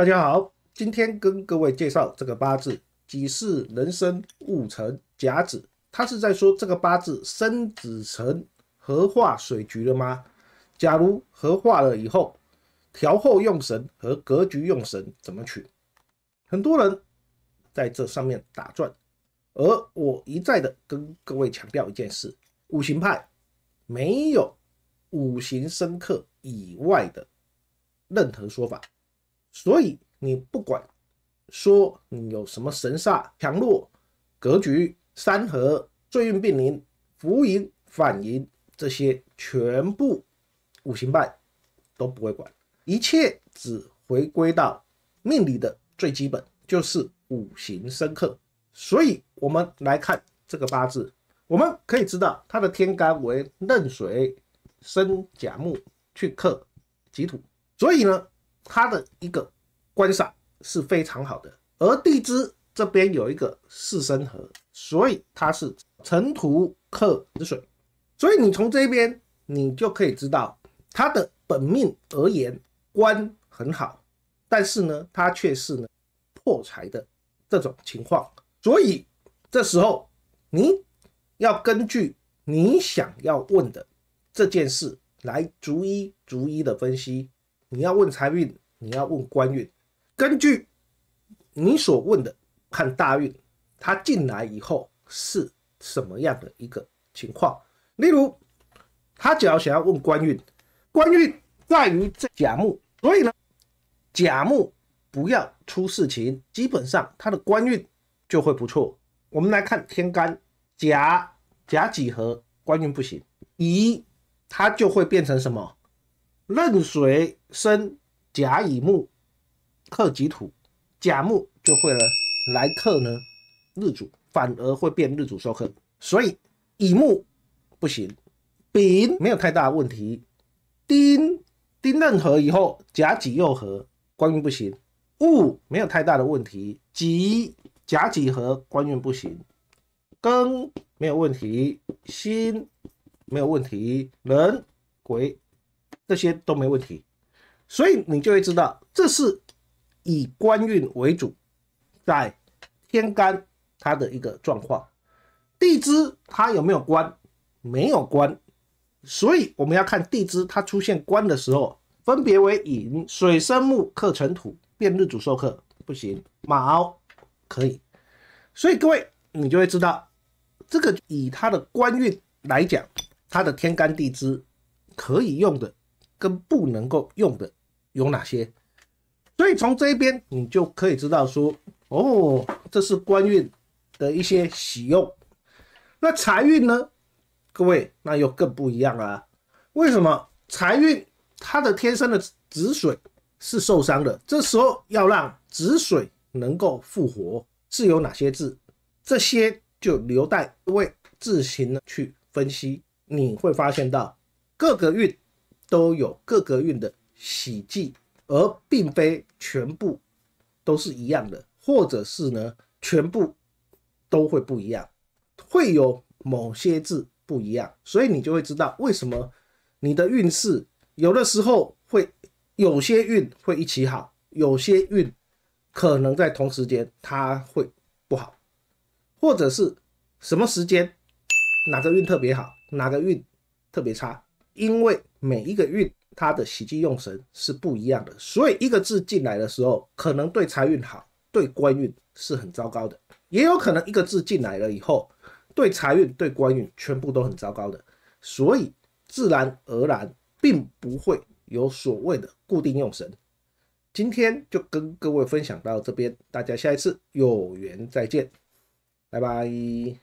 大家好，今天跟各位介绍这个八字己巳人生戊辰甲子，他是在说这个八字生子辰合化水局了吗？假如合化了以后，调后用神和格局用神怎么取？很多人在这上面打转，而我一再的跟各位强调一件事：五行派没有五行生克以外的任何说法。所以你不管说你有什么神煞强弱、格局、三合、岁运并临、福盈、反盈这些，全部五行半都不会管，一切只回归到命理的最基本，就是五行生克。所以，我们来看这个八字，我们可以知道它的天干为壬水生甲木去克己土，所以呢。它的一个观赏是非常好的，而地支这边有一个四生合，所以它是尘土克子水，所以你从这边你就可以知道，它的本命而言官很好，但是呢，它却是呢破财的这种情况，所以这时候你要根据你想要问的这件事来逐一逐一的分析。你要问财运，你要问官运，根据你所问的看大运，他进来以后是什么样的一个情况？例如，他只要想要问官运，官运在于这甲木，所以呢，甲木不要出事情，基本上他的官运就会不错。我们来看天干，甲甲几何，官运不行，乙它就会变成什么？壬水生甲乙木，克己土，甲木就会了来克呢。日主反而会变日主受克，所以乙木不行。丙没有太大问题。丁丁任何以后甲己又合，官运不行。戊没有太大的问题。己甲己合官运不行。庚没有问题。辛没有问题。壬癸。这些都没问题，所以你就会知道，这是以官运为主，在天干它的一个状况，地支它有没有官？没有官，所以我们要看地支它出现官的时候，分别为寅水生木克成土变日主受克不行，卯可以，所以各位你就会知道，这个以它的官运来讲，它的天干地支可以用的。跟不能够用的有哪些？所以从这一边你就可以知道说，哦，这是官运的一些喜用。那财运呢？各位，那又更不一样啊。为什么财运它的天生的子水是受伤的？这时候要让子水能够复活，是有哪些字？这些就留待各位自行去分析。你会发现到各个运。都有各个运的喜忌，而并非全部都是一样的，或者是呢，全部都会不一样，会有某些字不一样，所以你就会知道为什么你的运势有的时候会有些运会一起好，有些运可能在同时间它会不好，或者是什么时间哪个运特别好，哪个运特别差，因为。每一个运，它的喜忌用神是不一样的，所以一个字进来的时候，可能对财运好，对官运是很糟糕的；也有可能一个字进来了以后，对财运、对官运全部都很糟糕的。所以，自然而然，并不会有所谓的固定用神。今天就跟各位分享到这边，大家下一次有缘再见，拜拜。